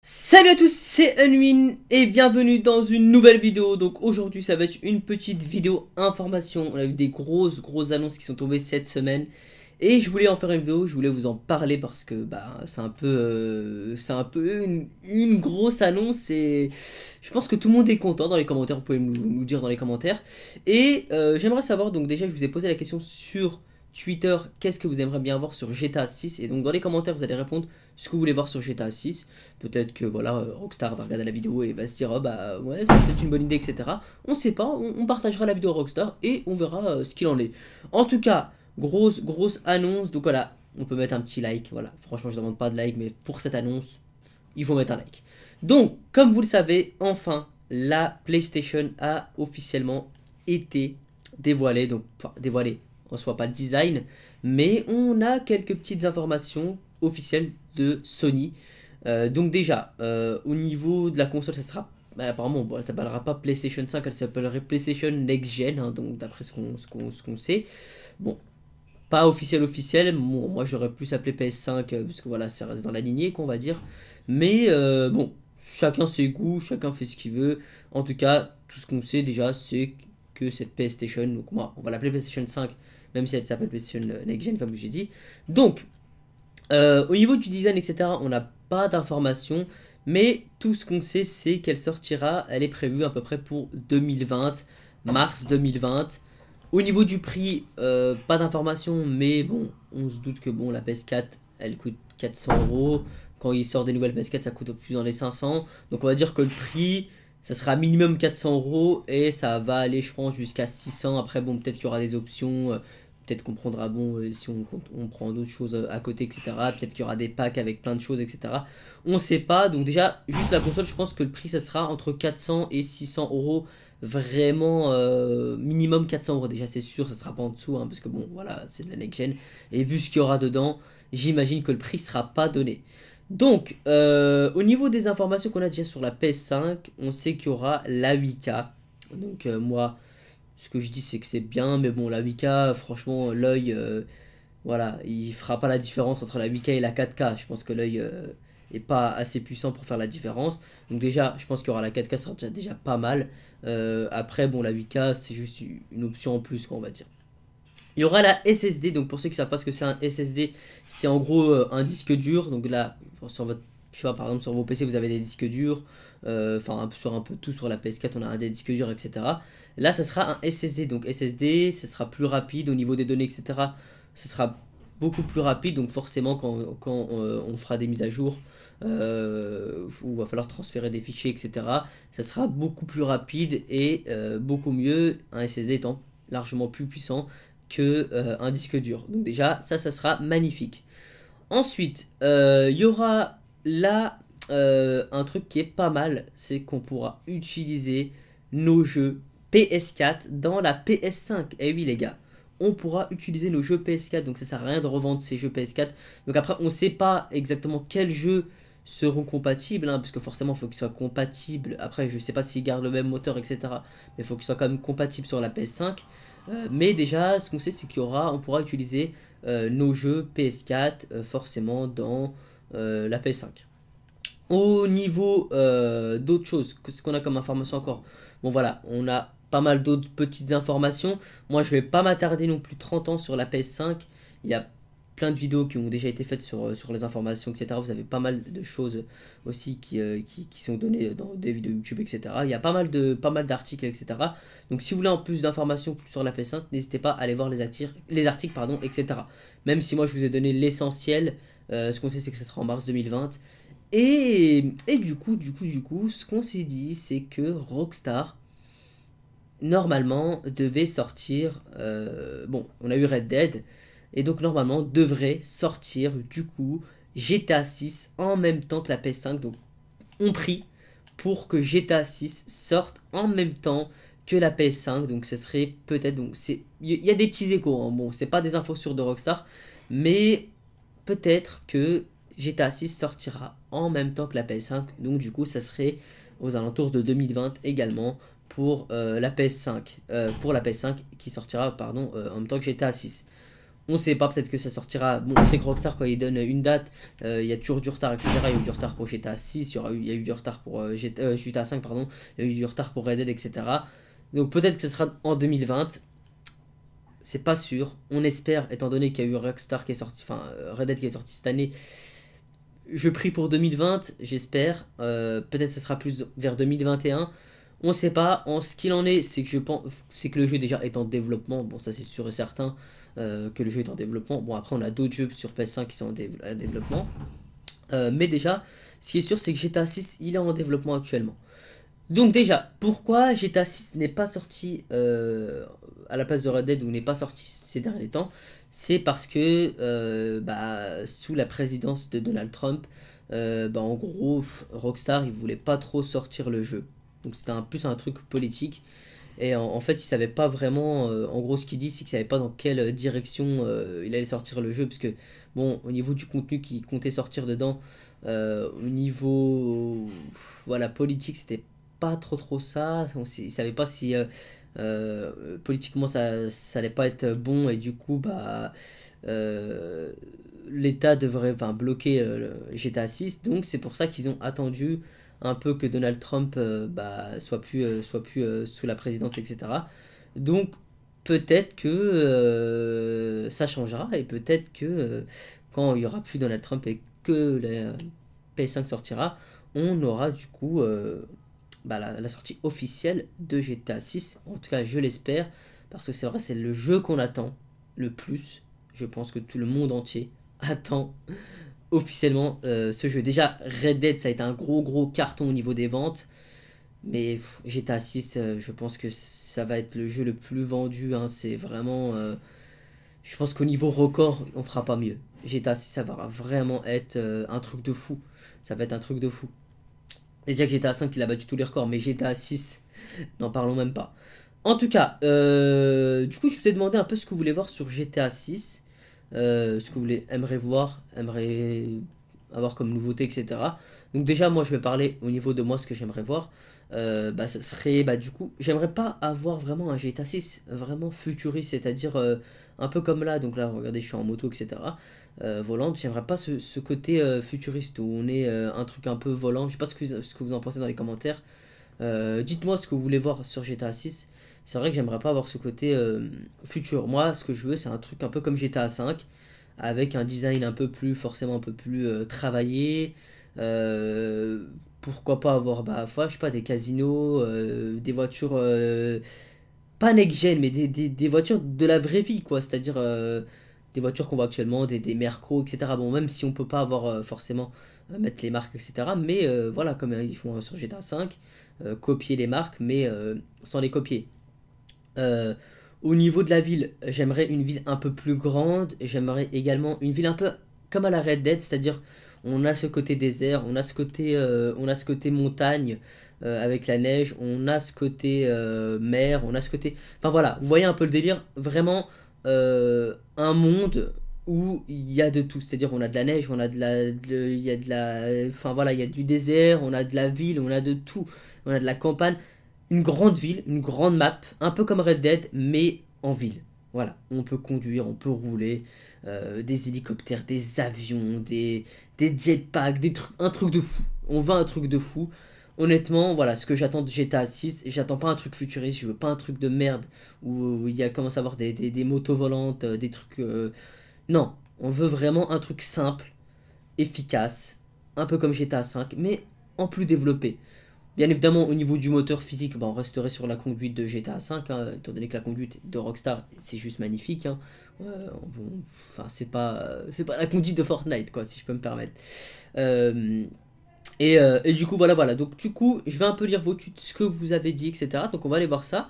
Salut à tous, c'est Unwin et bienvenue dans une nouvelle vidéo. Donc aujourd'hui, ça va être une petite vidéo information. On a eu des grosses, grosses annonces qui sont tombées cette semaine. Et je voulais en faire une vidéo, je voulais vous en parler parce que bah, c'est un peu, euh, c'est un peu une, grosse annonce et je pense que tout le monde est content dans les commentaires, vous pouvez nous, dire dans les commentaires. Et euh, j'aimerais savoir, donc déjà je vous ai posé la question sur Twitter, qu'est-ce que vous aimeriez bien voir sur GTA 6 Et donc dans les commentaires, vous allez répondre ce que vous voulez voir sur GTA 6. Peut-être que voilà, euh, Rockstar va regarder la vidéo et va se dire, oh, bah ouais, c'est une bonne idée, etc. On sait pas, on, partagera la vidéo Rockstar et on verra euh, ce qu'il en est. En tout cas, grosse, grosse annonce. Donc voilà, on peut mettre un petit like. Voilà, franchement, je demande pas de like, mais pour cette annonce, il faut mettre un like. Donc, comme vous le savez, enfin, la PlayStation a officiellement été dévoilée. Donc, enfin, dévoilée soit pas le design, mais on a quelques petites informations officielles de Sony. Euh, donc déjà, euh, au niveau de la console, ça sera bah, apparemment, bon, elle s'appellera pas PlayStation 5, elle s'appellerait PlayStation Next Gen, hein, donc d'après ce qu'on sait. Bon, pas officiel officiel, moi j'aurais plus appelé PS5, puisque euh, parce que voilà, ça reste dans la lignée qu'on va dire. Mais bon, chacun ses goûts, chacun fait ce qu'il veut. En tout cas, tout ce qu'on sait déjà, c'est cette PlayStation, donc moi, on va l'appeler PlayStation 5, même si elle s'appelle PlayStation euh, Next Gen, comme j'ai dit. Donc, euh, au niveau du design, etc., on n'a pas d'informations, mais tout ce qu'on sait, c'est qu'elle sortira, elle est prévue à peu près pour 2020, mars 2020. Au niveau du prix, euh, pas d'informations, mais bon, on se doute que bon, la PS4, elle coûte 400 euros. Quand il sort des nouvelles PS4, ça coûte au plus dans les 500. Donc on va dire que le prix, ça sera minimum 400 euros et ça va aller, je pense, jusqu'à 600. Après, bon, peut-être qu'il y aura des options. Euh, peut-être qu'on prendra, bon, euh, si on, prend d'autres choses euh, à côté, etc. Peut-être qu'il y aura des packs avec plein de choses, etc. On sait pas. Donc, déjà, juste la console, je pense que le prix, ça sera entre 400 et 600 euros. Vraiment, minimum 400 euros. Déjà, c'est sûr, ça sera pas en dessous. Hein, parce que, bon, voilà, c'est de la next-gen. Et vu ce qu'il y aura dedans, j'imagine que le prix sera pas donné. Donc, euh, au niveau des informations qu'on a déjà sur la PS5, on sait qu'il y aura la 8K. Donc, euh, moi, ce que je dis, c'est que c'est bien, mais bon, la 8K, franchement, l'œil, euh, voilà, il fera pas la différence entre la 8K et la 4K. Je pense que l'œil est pas assez puissant pour faire la différence. Donc, déjà, je pense qu'il y aura la 4K, ça sera déjà, pas mal. après, bon, la 8K, c'est juste une option en plus, qu'on on va dire. Il y aura la SSD, donc pour ceux qui savent pas ce que c'est un SSD, c'est en gros un disque dur, donc là sur votre choix par exemple sur vos PC vous avez des disques durs, euh, enfin sur un peu tout sur la PS4 on a des disques durs etc. Là ça sera un SSD, donc SSD ce sera plus rapide au niveau des données etc. Ce sera beaucoup plus rapide donc forcément quand, quand euh, on fera des mises à jour euh, où va falloir transférer des fichiers etc. Ça sera beaucoup plus rapide et beaucoup mieux un SSD étant largement plus puissant que un disque dur. Donc déjà ça ça sera magnifique. Ensuite, il euh, y aura là euh, un truc qui est pas mal, c'est qu'on pourra utiliser nos jeux PS4 dans la PS5. Et eh oui les gars, on pourra utiliser nos jeux PS4, donc ça sert à rien de revendre ces jeux PS4. Donc après, on sait pas exactement quel jeu seront compatibles, hein, parce que forcément, il faut qu'ils soient compatibles. Après, je sais pas s'ils gardent le même moteur, etc. Mais il faut qu'ils soient quand même compatibles sur la PS5. Euh, mais déjà, ce qu'on sait, c'est qu'il y aura, on pourra utiliser euh, nos jeux PS4 euh, forcément dans la PS5. Au niveau d'autres choses, quest ce qu'on a comme information encore, bon voilà, on a pas mal d'autres petites informations. Moi, je vais pas m'attarder non plus 30 ans sur la PS5. Il y a plein de vidéos qui ont déjà été faites sur, euh, les informations, etc. Vous avez pas mal de choses aussi qui, euh, sont données dans des vidéos YouTube, etc. Il y a pas mal de pas mal d'articles, etc. Donc si vous voulez en plus d'informations sur la PS5, n'hésitez pas à aller voir les, articles, les articles, pardon, etc. Même si moi je vous ai donné l'essentiel, euh, ce qu'on sait c'est que ce sera en mars 2020. Et, du coup, du coup, du coup, ce qu'on s'est dit, c'est que Rockstar, normalement, devait sortir... bon, on a eu Red Dead, et donc normalement devrait sortir du coup GTA 6 en même temps que la PS5. Donc on prie pour que GTA 6 sorte en même temps que la PS5. Donc ce serait peut-être donc c'est il y a des petits échos. Hein. Bon, c'est pas des infos sur de Rockstar, mais peut-être que GTA 6 sortira en même temps que la PS5. Donc du coup, ça serait aux alentours de 2020 également pour euh, la PS5, euh, pour la PS5 qui sortira pardon euh, en même temps que GTA 6. On sait pas, peut-être que ça sortira. Bon, c'est sait que Rockstar, quoi ils donnent une date, euh, il y a toujours du retard, etc. Il y a eu du retard pour GTA 6, il y, a eu du retard pour euh, GTA, 5, euh, pardon, il y a eu du retard pour Red Dead, etc. Donc peut-être que ce sera en 2020. C'est pas sûr. On espère, étant donné qu'il y a eu Rockstar qui est sorti, enfin Red Dead qui est sorti cette année. Je prie pour 2020, j'espère. peut-être ce sera plus vers 2021. On sait pas. En ce qu'il en est, c'est que je pense, c'est que le jeu déjà est en développement. Bon, ça c'est sûr et certain. Euh, que le jeu est en développement. Bon, après, on a d'autres jeux sur PS5 qui sont en développement. Euh, mais déjà, ce qui est sûr, c'est que GTA 6, il est en développement actuellement. Donc déjà, pourquoi GTA 6 n'est pas sorti euh, à la place de Red Dead ou n'est pas sorti ces derniers temps C'est parce que bah, sous la présidence de Donald Trump, bah, en gros, Rockstar, il voulait pas trop sortir le jeu. Donc c'était un, plus un truc politique. Et en, fait, il savaient pas vraiment. Euh, en gros, ce qu'ils dit, c'est ne savaient pas dans quelle euh, direction euh, il allait sortir le jeu, parce que bon, au niveau du contenu qui comptait sortir dedans, au niveau voilà politique, c'était pas trop trop ça. Ils il savait pas si politiquement ça, ça allait pas être bon, et du coup, bah l'État devrait bloquer GTA 6. Donc c'est pour ça qu'ils ont attendu un peu que Donald Trump euh, bah, soit plus, euh, soit plus euh, sous la présidence, etc. Donc peut-être que ça changera et peut-être que quand il y aura plus Donald Trump et que la PS5 sortira, on aura du coup bah, la, la, sortie officielle de GTA 6. En tout cas, je l'espère parce que c'est vrai, c'est le jeu qu'on attend le plus. Je pense que tout le monde entier attend officiellement euh, ce jeu. Déjà, Red Dead, ça a été un gros gros carton au niveau des ventes. Mais GTA 6, euh, je pense que ça va être le jeu le plus vendu. Hein. C'est vraiment. Euh, je pense qu'au niveau record, on fera pas mieux. GTA 6, ça va vraiment être un truc de fou. Ça va être un truc de fou. Déjà que GTA 5, il a battu tous les records, mais GTA 6, n'en parlons même pas. En tout cas, du coup, je vous ai demandé un peu ce que vous voulez voir sur GTA 6. Euh, ce que vous voulez, aimer voir, aimeriez avoir comme nouveauté, etc. Donc déjà, moi, je vais parler au niveau de moi, ce que j'aimerais voir. Euh, bah, ce serait, bah, du coup, j'aimerais pas avoir vraiment un GTA 6 vraiment futuriste, c'est-à-dire euh, un peu comme là, donc là, regardez, je suis en moto, etc., volante. J'aimerais pas ce, côté futuriste où on est un truc un peu volant. Je sais pas ce que, ce que vous en pensez dans les commentaires. Dites-moi ce que vous voulez voir sur GTA 6 c'est vrai que j'aimerais pas avoir ce côté euh, futur. Moi, ce que je veux, c'est un truc un peu comme GTA V avec un design un peu plus, forcément un peu plus euh, travaillé. Euh, pourquoi pas avoir, bah, je sais pas, des casinos, des voitures pas next-gen, mais des, voitures de la vraie vie, quoi. C'est-à-dire des voitures qu'on voit actuellement, des, des Merco, etc. Bon, même si on peut pas avoir forcément mettre les marques, etc. Mais voilà, comme ils font sur GTA V, copier les marques, mais sans les copier au niveau de la ville, j'aimerais une ville un peu plus grande. J'aimerais également une ville un peu comme à la Red Dead, c'est-à-dire on a ce côté désert, on a ce côté, on a ce côté montagne avec la neige, on a ce côté mer, on a ce côté. Enfin voilà, vous voyez un peu le délire. Vraiment un monde où il y a de tout, c'est-à-dire on a de la neige, on a de la, il y a de la, enfin voilà, il y a du désert, on a de la ville, on a de tout, on a de la campagne une grande ville, une grande map, un peu comme Red Dead, mais en ville. Voilà, on peut conduire, on peut rouler, euh, des hélicoptères, des avions, des, des jetpacks, des trucs, un truc de fou. On veut un truc de fou. Honnêtement, voilà, ce que j'attends de GTA 6, j'attends pas un truc futuriste, je veux pas un truc de merde où il y a commence à avoir des, des, des motos volantes, euh, des trucs... Euh, non, on veut vraiment un truc simple, efficace, un peu comme GTA 5, mais en plus développé. Bien évidemment, au niveau du moteur physique, bah, on resterait sur la conduite de GTA V, hein, étant donné que la conduite de Rockstar, c'est juste magnifique. Hein. Euh, enfin, c'est pas, euh, c'est pas la conduite de Fortnite, quoi, si je peux me permettre. Euh, et, du coup, voilà, voilà. Donc, du coup, je vais un peu lire vos ce que vous avez dit, etc. Donc, on va aller voir ça.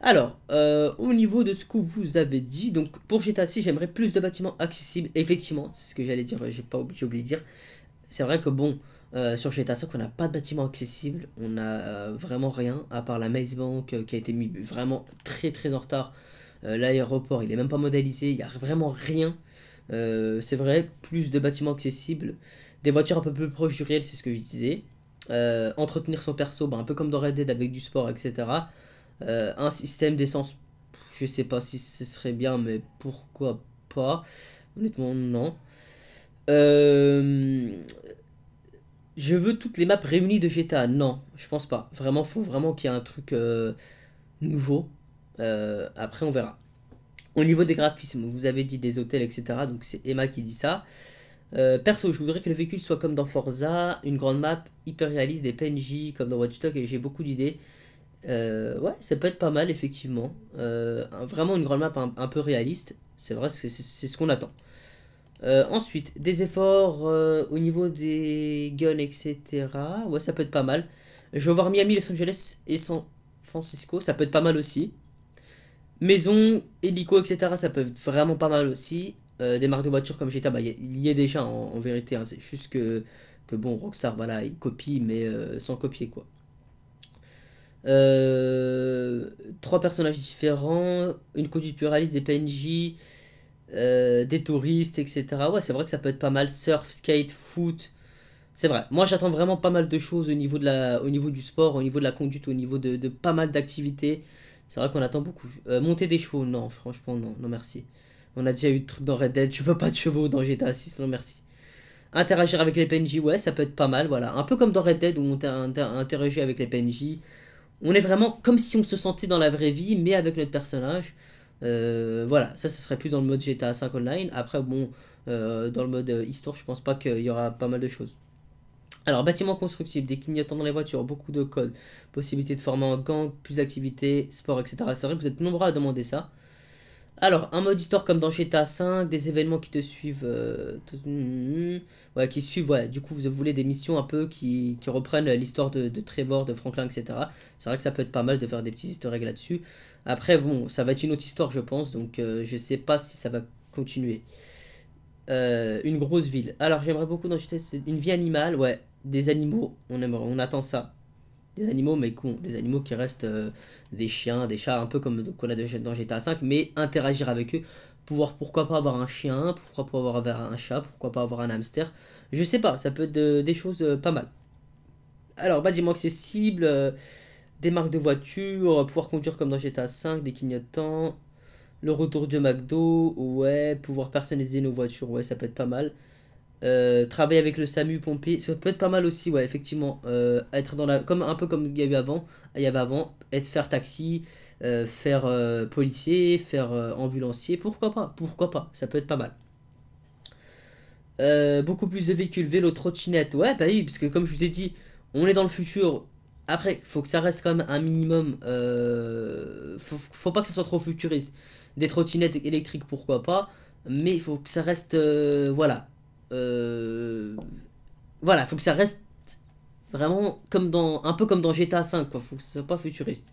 Alors, au niveau de ce que vous avez dit, donc pour GTA VI, j'aimerais plus de bâtiments accessibles. Effectivement, c'est ce que j'allais dire, j'ai pas oublié de dire. C'est vrai que bon, euh, sur chez Tassoc, on n'a pas de bâtiment accessible, on a euh, vraiment rien, à part la Maze Bank euh, qui a été mis vraiment très très en retard. L'aéroport, il est même pas modélisé, il n'y a vraiment rien. c'est vrai, plus de bâtiments accessibles, des voitures un peu plus proches du réel, c'est ce que je disais. entretenir son perso, bah, un peu comme dans Red Dead avec du sport, etc. un système d'essence, je sais pas si ce serait bien, mais pourquoi pas Honnêtement, non. Euh, je veux toutes les maps réunies de GTA. Non, je pense pas. Vraiment, faut vraiment qu'il y ait un truc euh, nouveau. Euh, après, on verra. Au niveau des graphismes, vous avez dit des hôtels, etc. Donc c'est Emma qui dit ça. Euh, perso, je voudrais que le véhicule soit comme dans Forza, une grande map hyper réaliste, des PNJ comme dans Watch et j'ai beaucoup d'idées. ouais, ça peut être pas mal, effectivement. vraiment une grande map un peu réaliste. C'est vrai, c'est ce qu'on attend. Euh, ensuite, des efforts euh, au niveau des guns, etc. Ouais, ça peut être pas mal. Je vais voir Miami, Los Angeles et San Francisco, ça peut être pas mal aussi. Maison, hélico, etc. Ça peut être vraiment pas mal aussi. Euh, des marques de voitures comme GTA, il bah, y, est déjà en, vérité. Hein. C'est juste que, que, bon, Rockstar, voilà, il copie, mais sans copier, quoi. trois personnages différents, une conduite pluraliste des PNJ, euh, des touristes, etc. Ouais, c'est vrai que ça peut être pas mal. Surf, skate, foot. C'est vrai. Moi, j'attends vraiment pas mal de choses au niveau, de la, au niveau du sport, au niveau de la conduite, au niveau de, pas mal d'activités. C'est vrai qu'on attend beaucoup. Euh, monter des chevaux, non, franchement, non, non, merci. On a déjà eu de trucs dans Red Dead, je veux pas de chevaux dans GTA 6, non, merci. Interagir avec les PNJ, ouais, ça peut être pas mal, voilà. Un peu comme dans Red Dead où on interagit avec les PNJ. On est vraiment comme si on se sentait dans la vraie vie, mais avec notre personnage. Euh, voilà, ça, ce serait plus dans le mode GTA 5 Online. Après, bon, euh, dans le mode histoire, euh, je pense pas qu'il y aura pas mal de choses. Alors, bâtiment constructible, des clignotants dans les voitures, beaucoup de codes, possibilité de former un gang, plus d'activités, sport, etc. C'est vrai que vous êtes nombreux à demander ça. Alors, un mode histoire comme dans GTA 5, des événements qui te suivent. Euh, mm, ouais, qui suivent, ouais. Du coup, vous voulez des missions un peu qui, reprennent l'histoire de, Trevor, de Franklin, etc. C'est vrai que ça peut être pas mal de faire des petites easter là-dessus. Après, bon, ça va être une autre histoire, je pense. Donc, euh, je sais pas si ça va continuer. Euh, une grosse ville. Alors, j'aimerais beaucoup dans GTA. Une vie animale, ouais. Des animaux, on, aimerait, on attend ça des animaux, mais des animaux qui restent euh, des chiens, des chats, un peu comme qu'on a dans GTA V, mais interagir avec eux. Pouvoir, pourquoi pas avoir un chien, pourquoi pas avoir un chat, pourquoi pas avoir un hamster. Je sais pas, ça peut être des choses euh, pas mal. Alors, bah dis que accessible, euh, des marques de voitures, pouvoir conduire comme dans GTA V, des clignotants, le retour de McDo, ouais, pouvoir personnaliser nos voitures, ouais, ça peut être pas mal. Euh, travailler avec le SAMU pompier, ça peut être pas mal aussi, ouais, effectivement. Euh, être dans la, comme un peu comme il y avait avant, il y avait avant, être faire taxi, euh, faire policier, faire ambulancier, pourquoi pas, pourquoi pas, ça peut être pas mal. beaucoup plus de véhicules, vélo, trottinette, ouais, bah oui, parce que comme je vous ai dit, on est dans le futur. Après, faut que ça reste quand même un minimum. Faut, pas que ça soit trop futuriste. Des trottinettes électriques, pourquoi pas mais il faut que ça reste voilà euh, voilà, faut que ça reste vraiment comme dans un peu comme dans GTA 5 quoi, faut que ce soit pas futuriste.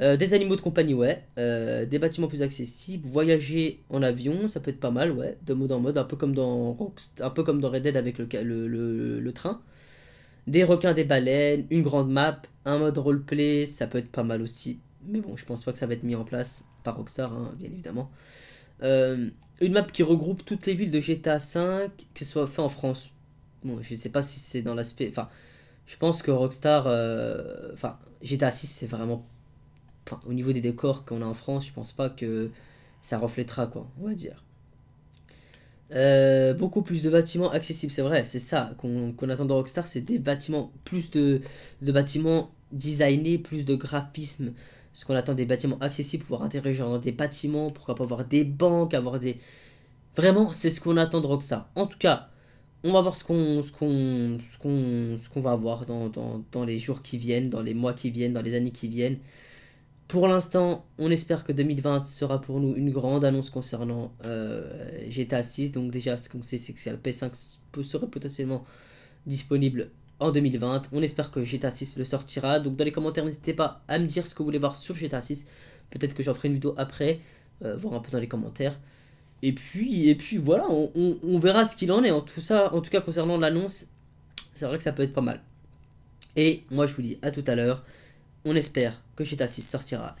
Euh, des animaux de compagnie, ouais. Euh, des bâtiments plus accessibles. Voyager en avion, ça peut être pas mal, ouais. De mode en mode, un peu comme dans, un peu comme dans Red Dead avec le, le, train. Des requins, des baleines, une grande map, un mode roleplay, ça peut être pas mal aussi. Mais bon, je pense pas que ça va être mis en place par Rockstar, hein, bien évidemment. Euh, une map qui regroupe toutes les villes de GTA V ce soit fait en France. Bon, je sais pas si c'est dans l'aspect. Enfin, je pense que Rockstar. Euh, enfin, GTA 6, c'est vraiment. au niveau des décors qu'on a en France, je pense pas que ça reflètera, quoi, on va dire. Euh, beaucoup plus de bâtiments accessibles, c'est vrai, c'est ça qu'on attend de Rockstar, c'est des bâtiments, plus de, de bâtiments designés, plus de graphisme, ce qu'on attend des bâtiments accessibles, pouvoir interagir dans des bâtiments, pourquoi pas avoir des banques, avoir des... Vraiment, c'est ce qu'on attend de ça En tout cas, on va voir ce qu'on ce qu'on ce va avoir dans, les jours qui viennent, dans les mois qui viennent, dans les années qui viennent. Pour l'instant, on espère que 2020 sera pour nous une grande annonce concernant euh, GTA 6. Donc déjà, ce qu'on sait, c'est que le PS5 serait potentiellement disponible en 2020. On espère que GTA 6 le sortira. Donc dans les commentaires, n'hésitez pas à me dire ce que vous voulez voir sur GTA 6. Peut-être que j'en ferai une vidéo après, euh, voir un peu dans les commentaires. Et puis, et puis voilà, on, on verra ce qu'il en est. En tout, ça, en tout cas, concernant l'annonce, c'est vrai que ça peut être pas mal. Et moi, je vous dis à tout à l'heure. On espère que GTA 6 sortira.